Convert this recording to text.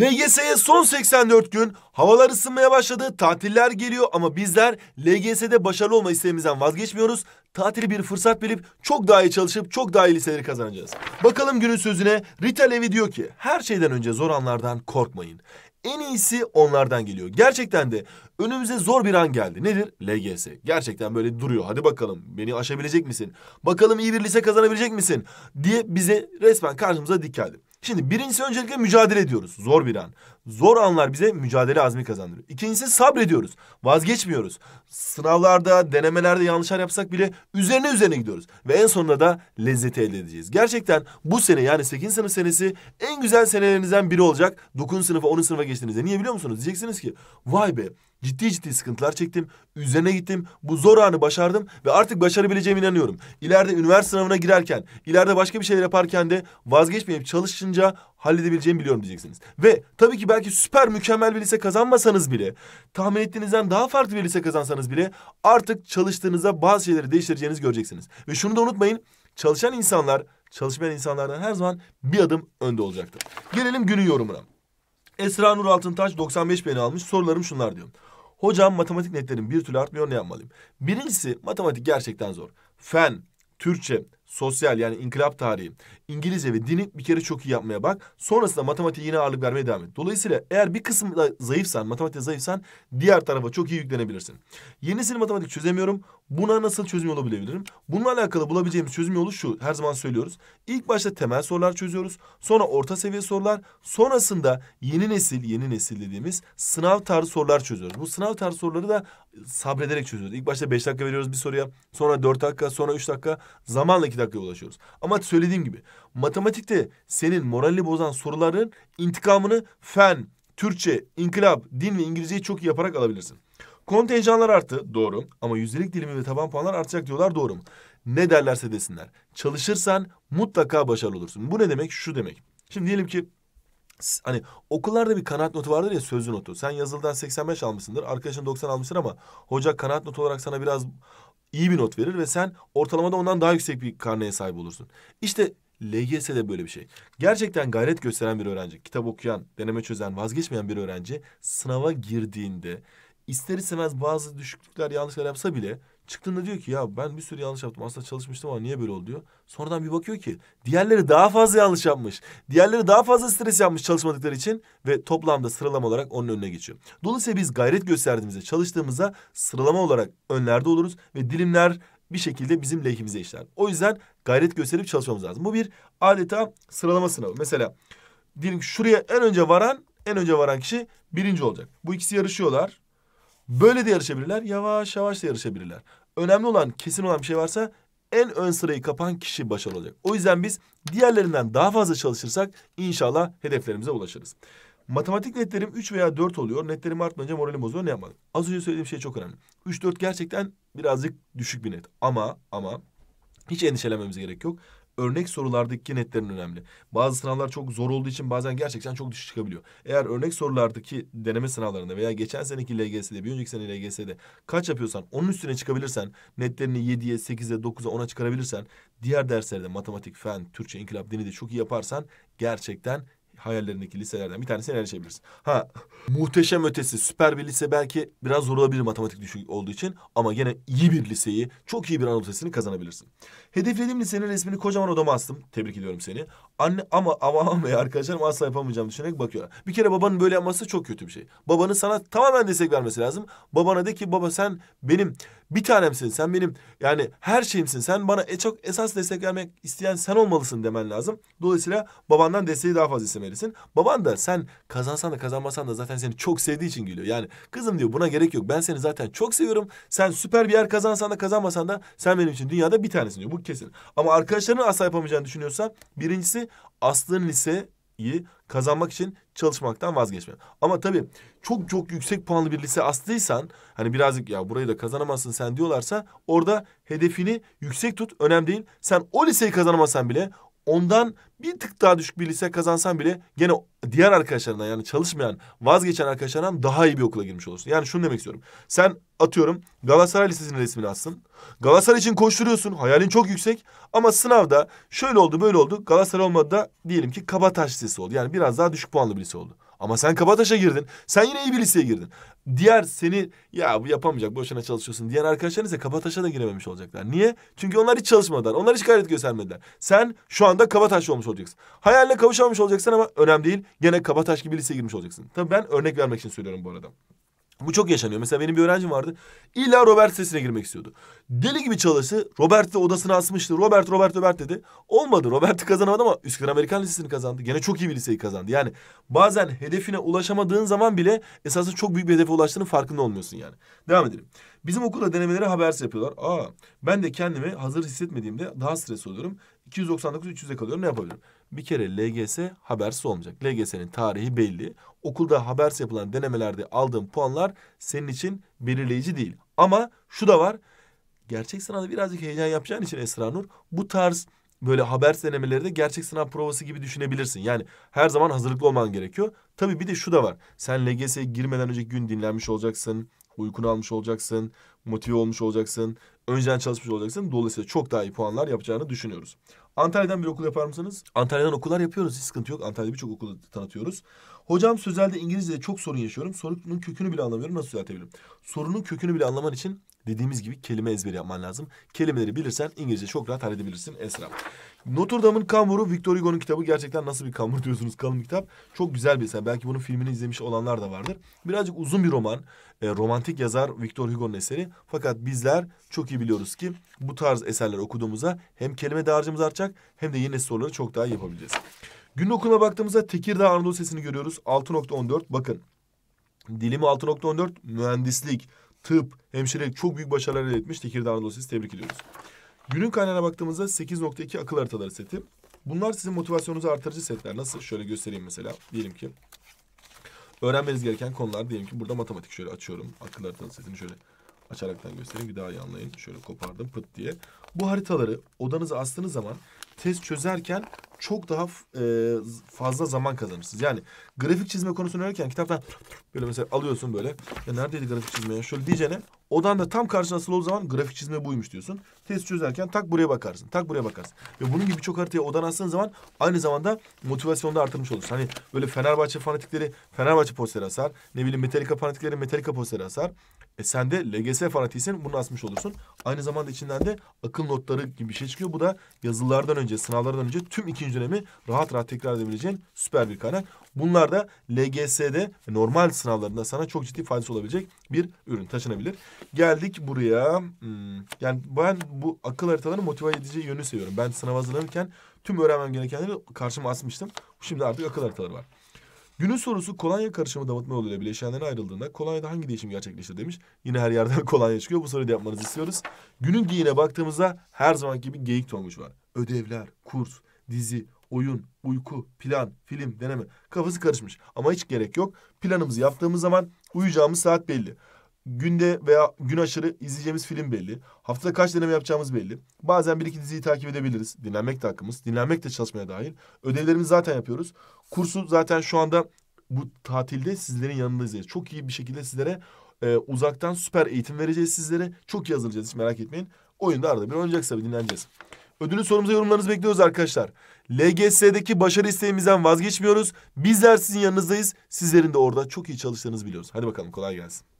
LGS'ye son 84 gün havalar ısınmaya başladı, tatiller geliyor ama bizler LGS'de başarılı olma isteğimizden vazgeçmiyoruz. Tatili bir fırsat bilip çok daha iyi çalışıp çok daha iyi liseleri kazanacağız. Bakalım günün sözüne Rita Levi diyor ki her şeyden önce zor anlardan korkmayın. En iyisi onlardan geliyor. Gerçekten de önümüze zor bir an geldi. Nedir? LGS. Gerçekten böyle duruyor. Hadi bakalım beni aşabilecek misin? Bakalım iyi bir lise kazanabilecek misin? Diye bize resmen karşımıza dik geldi. Şimdi birincisi öncelikle mücadele ediyoruz. Zor bir an. Zor anlar bize mücadele azmi kazandırıyor. İkincisi sabrediyoruz. Vazgeçmiyoruz. Sınavlarda, denemelerde yanlışlar yapsak bile üzerine üzerine gidiyoruz. Ve en sonunda da lezzeti elde edeceğiz. Gerçekten bu sene yani 8. sınıf senesi en güzel senelerinizden biri olacak. 9. sınıfa, 10. sınıfa geçtiğinizde. Niye biliyor musunuz? Diyeceksiniz ki vay be Ciddi ciddi sıkıntılar çektim. Üzerine gittim. Bu zor anı başardım ve artık başarabileceğime inanıyorum. İleride üniversite sınavına girerken, ileride başka bir şeyler yaparken de vazgeçmeyip çalışınca halledebileceğimi biliyorum diyeceksiniz. Ve tabii ki belki süper mükemmel bir lise kazanmasanız bile, tahmin ettiğinizden daha farklı bir lise kazansanız bile artık çalıştığınızda bazı şeyleri değiştireceğinizi göreceksiniz. Ve şunu da unutmayın, çalışan insanlar çalışmayan insanlardan her zaman bir adım önde olacaktır. Gelelim günün yorumuna. Esra Nur Altıntaş 95 beni almış. Sorularım şunlar diyor. Hocam matematik netlerim bir türlü artmıyor ne yapmalıyım? Birincisi matematik gerçekten zor. Fen, Türkçe, sosyal yani inkılap tarihi, İngilizce ve dini bir kere çok iyi yapmaya bak. Sonrasında matematiğe yine ağırlık vermeye devam et. Dolayısıyla eğer bir kısımda zayıfsan, matematikte zayıfsan diğer tarafa çok iyi yüklenebilirsin. Yenisini matematik çözemiyorum. Buna nasıl çözüm yolu bulabilirim? Bununla alakalı bulabileceğimiz çözüm yolu şu. Her zaman söylüyoruz. İlk başta temel sorular çözüyoruz. Sonra orta seviye sorular. Sonrasında yeni nesil, yeni nesil dediğimiz sınav tarzı sorular çözüyoruz. Bu sınav tarzı soruları da sabrederek çözüyoruz. İlk başta beş dakika veriyoruz bir soruya. Sonra dört dakika, sonra üç dakika. Zamanla iki dakikaya ulaşıyoruz. Ama söylediğim gibi matematikte senin moralini bozan soruların intikamını fen, Türkçe, inkılap, din ve İngilizceyi çok iyi yaparak alabilirsin. Kontenjanlar arttı doğru ama yüzdelik dilimi ve taban puanlar artacak diyorlar doğru mu? Ne derlerse desinler. Çalışırsan mutlaka başarılı olursun. Bu ne demek? Şu demek. Şimdi diyelim ki hani okullarda bir kanaat notu vardır ya sözlü notu. Sen yazıldan 85 almışsındır, arkadaşın 90 almıştır ama hoca kanaat notu olarak sana biraz iyi bir not verir ve sen ortalamada ondan daha yüksek bir karneye sahip olursun. İşte de böyle bir şey. Gerçekten gayret gösteren bir öğrenci, kitap okuyan, deneme çözen, vazgeçmeyen bir öğrenci sınava girdiğinde ister istemez bazı düşüklükler, yanlışlar yapsa bile Çıktığında diyor ki ya ben bir sürü yanlış yaptım. Aslında çalışmıştım ama niye böyle oldu diyor. Sonradan bir bakıyor ki diğerleri daha fazla yanlış yapmış. Diğerleri daha fazla stres yapmış çalışmadıkları için ve toplamda sıralama olarak onun önüne geçiyor. Dolayısıyla biz gayret gösterdiğimizde, çalıştığımızda sıralama olarak önlerde oluruz ve dilimler bir şekilde bizim lehimize işler. O yüzden gayret gösterip çalışmamız lazım. Bu bir adeta sıralama sınavı. Mesela diyelim şuraya en önce varan en önce varan kişi birinci olacak. Bu ikisi yarışıyorlar. Böyle de yarışabilirler, yavaş yavaş da yarışabilirler önemli olan, kesin olan bir şey varsa en ön sırayı kapan kişi başarılı olacak. O yüzden biz diğerlerinden daha fazla çalışırsak inşallah hedeflerimize ulaşırız. Matematik netlerim üç veya dört oluyor. Netlerim artmayınca moralim bozuyor. Ne yapmadım? Az önce söylediğim şey çok önemli. Üç dört gerçekten birazcık düşük bir net. Ama ama hiç endişelenmemize gerek yok örnek sorulardaki netlerin önemli. Bazı sınavlar çok zor olduğu için bazen gerçekten çok düşük çıkabiliyor. Eğer örnek sorulardaki deneme sınavlarında veya geçen seneki LGS'de, bir önceki sene LGS'de kaç yapıyorsan onun üstüne çıkabilirsen, netlerini 7'ye, 8'e, 9'a, 10'a çıkarabilirsen, diğer derslerde matematik, fen, Türkçe, inkılap, dini de çok iyi yaparsan gerçekten hayallerindeki liselerden bir tanesine erişebilirsin. Ha muhteşem ötesi süper bir lise belki biraz zor olabilir matematik düşük olduğu için ama gene iyi bir liseyi çok iyi bir Anadolu Lisesi'ni kazanabilirsin. Hedeflediğim lisenin resmini kocaman odama astım. Tebrik ediyorum seni. Anne ama avam ama ya arkadaşlarım asla yapamayacağım düşünerek bakıyorlar. Bir kere babanın böyle yapması çok kötü bir şey. Babanın sana tamamen destek vermesi lazım. Babana de ki baba sen benim bir tanemsin. Sen benim yani her şeyimsin. Sen bana e, çok esas destek vermek isteyen sen olmalısın demen lazım. Dolayısıyla babandan desteği daha fazla istemelisin. Baban da sen kazansan da kazanmasan da zaten seni çok sevdiği için gülüyor. Yani kızım diyor buna gerek yok. Ben seni zaten çok seviyorum. Sen süper bir yer kazansan da kazanmasan da sen benim için dünyada bir tanesin diyor. Bu kesin. Ama arkadaşlarının asla yapamayacağını düşünüyorsan birincisi Aslı'nın liseyi kazanmak için çalışmaktan vazgeçmem. Ama tabii çok çok yüksek puanlı bir lise aslıysan hani birazcık ya burayı da kazanamazsın sen diyorlarsa orada hedefini yüksek tut önemli değil. Sen o liseyi kazanamazsan bile ondan bir tık daha düşük bir lise kazansan bile gene diğer arkadaşlarından yani çalışmayan, vazgeçen arkadaşlarından daha iyi bir okula girmiş olursun. Yani şunu demek istiyorum. Sen atıyorum Galatasaray Lisesi'nin resmini atsın. Galatasaray için koşturuyorsun. Hayalin çok yüksek ama sınavda şöyle oldu, böyle oldu. Galatasaray olmadı da diyelim ki Kabataş Lisesi oldu. Yani biraz daha düşük puanlı bir lise oldu. Ama sen Kabataş'a girdin. Sen yine iyi bir liseye girdin. Diğer seni ya bu yapamayacak boşuna çalışıyorsun. Diğer arkadaşların ise Kabataş'a da girememiş olacaklar. Niye? Çünkü onlar hiç çalışmadılar. Onlar hiç gayret göstermediler. Sen şu anda Kabataş olmuş olacaksın. Hayaline kavuşamamış olacaksın ama önemli değil. Gene Kabataş gibi liseye girmiş olacaksın. Tabii ben örnek vermek için söylüyorum bu arada. Bu çok yaşanıyor. Mesela benim bir öğrencim vardı. İlla Robert sesine girmek istiyordu. Deli gibi çalıştı. Robert de odasına asmıştı. Robert, Robert, Robert dedi. Olmadı. Robert kazanamadı ama Üsküdar Amerikan Lisesi'ni kazandı. Gene çok iyi bir liseyi kazandı. Yani bazen hedefine ulaşamadığın zaman bile esasında çok büyük bir hedefe ulaştığının farkında olmuyorsun yani. Devam edelim. Bizim okulda denemelere habersiz yapıyorlar. Aa ben de kendimi hazır hissetmediğimde daha stres oluyorum. 299-300'e kalıyorum ne yapabilirim? Bir kere LGS habersiz olmayacak. LGS'nin tarihi belli. Okulda habersiz yapılan denemelerde aldığın puanlar senin için belirleyici değil. Ama şu da var. Gerçek sınavda birazcık heyecan yapacağın için Esra Nur bu tarz böyle haber denemeleri de gerçek sınav provası gibi düşünebilirsin. Yani her zaman hazırlıklı olman gerekiyor. Tabii bir de şu da var. Sen LGS'ye girmeden önceki gün dinlenmiş olacaksın. Uykunu almış olacaksın. Motive olmuş olacaksın. Önceden çalışmış olacaksın. Dolayısıyla çok daha iyi puanlar yapacağını düşünüyoruz. Antalya'dan bir okul yapar mısınız? Antalya'dan okullar yapıyoruz. Hiç sıkıntı yok. Antalya'da birçok okulu tanıtıyoruz. Hocam sözelde İngilizce'de çok sorun yaşıyorum. Sorunun kökünü bile anlamıyorum. Nasıl düzeltebilirim? Sorunun kökünü bile anlaman için Dediğimiz gibi kelime ezberi yapman lazım. Kelimeleri bilirsen İngilizce çok rahat halledebilirsin Esra. Notre Dame'ın Kamuru, Victor Hugo'nun kitabı gerçekten nasıl bir kamur diyorsunuz kalın bir kitap. Çok güzel bir eser. Belki bunun filmini izlemiş olanlar da vardır. Birazcık uzun bir roman. E, romantik yazar Victor Hugo'nun eseri. Fakat bizler çok iyi biliyoruz ki bu tarz eserler okuduğumuzda hem kelime dağarcığımız artacak hem de yeni soruları çok daha iyi yapabileceğiz. Günün okuluna baktığımızda Tekirdağ Anadolu Sesini görüyoruz. 6.14 bakın. Dilimi 6.14 mühendislik tıp, hemşirelik çok büyük başarılar elde etmiş. Tekirdağ Anadolu Lisesi tebrik ediyoruz. Günün kaynağına baktığımızda 8.2 akıl haritaları seti. Bunlar sizin motivasyonunuzu artırıcı setler. Nasıl? Şöyle göstereyim mesela. Diyelim ki öğrenmeniz gereken konular diyelim ki burada matematik şöyle açıyorum. Akıl haritası setini şöyle açaraktan göstereyim Bir daha iyi anlayın. Şöyle kopardım pıt diye. Bu haritaları odanıza astığınız zaman test çözerken çok daha e, fazla zaman kazanırsınız. Yani grafik çizme konusunu öğrenirken kitaptan böyle mesela alıyorsun böyle. Ya neredeydi grafik çizme ya? Şöyle diyeceğine odan da tam karşına asılı olduğu zaman grafik çizme buymuş diyorsun. Test çözerken tak buraya bakarsın. Tak buraya bakarsın. Ve bunun gibi çok haritaya odan astığın zaman aynı zamanda motivasyonu da artırmış olursun. Hani böyle Fenerbahçe fanatikleri Fenerbahçe posteri asar. Ne bileyim Metallica fanatikleri Metallica posteri asar. E sen de LGS fanatiysen bunu asmış olursun. Aynı zamanda içinden de akıl notları gibi bir şey çıkıyor. Bu da yazılılardan önce, sınavlardan önce tüm ikinci dönemi rahat rahat tekrar edebileceğin süper bir kaynak. Bunlar da LGS'de normal sınavlarında sana çok ciddi faydası olabilecek bir ürün taşınabilir. Geldik buraya. Hmm, yani ben bu akıl haritalarını motive edici yönü seviyorum. Ben sınav hazırlanırken tüm öğrenmem gerekenleri karşıma asmıştım. Şimdi artık akıl haritaları var. Günün sorusu kolonya karışımı damıtma yoluyla bileşenlerin ayrıldığında kolonyada hangi değişim gerçekleşir demiş. Yine her yerden kolonya çıkıyor. Bu soruyu da yapmanızı istiyoruz. Günün giyine baktığımızda her zaman gibi geyik tonguç var. Ödevler, kurs, dizi, oyun, uyku, plan, film, deneme. Kafası karışmış ama hiç gerek yok. Planımızı yaptığımız zaman uyuyacağımız saat belli günde veya gün aşırı izleyeceğimiz film belli. Haftada kaç deneme yapacağımız belli. Bazen bir iki diziyi takip edebiliriz. Dinlenmek de hakkımız. Dinlenmek de çalışmaya dahil. Ödevlerimizi zaten yapıyoruz. Kursu zaten şu anda bu tatilde sizlerin yanındayız. Çok iyi bir şekilde sizlere e, uzaktan süper eğitim vereceğiz sizlere. Çok iyi hazırlayacağız hiç merak etmeyin. Oyunda arada bir oynayacağız tabii dinleneceğiz. Ödülün sorumuza yorumlarınızı bekliyoruz arkadaşlar. LGS'deki başarı isteğimizden vazgeçmiyoruz. Bizler sizin yanınızdayız. Sizlerin de orada çok iyi çalıştığınızı biliyoruz. Hadi bakalım kolay gelsin.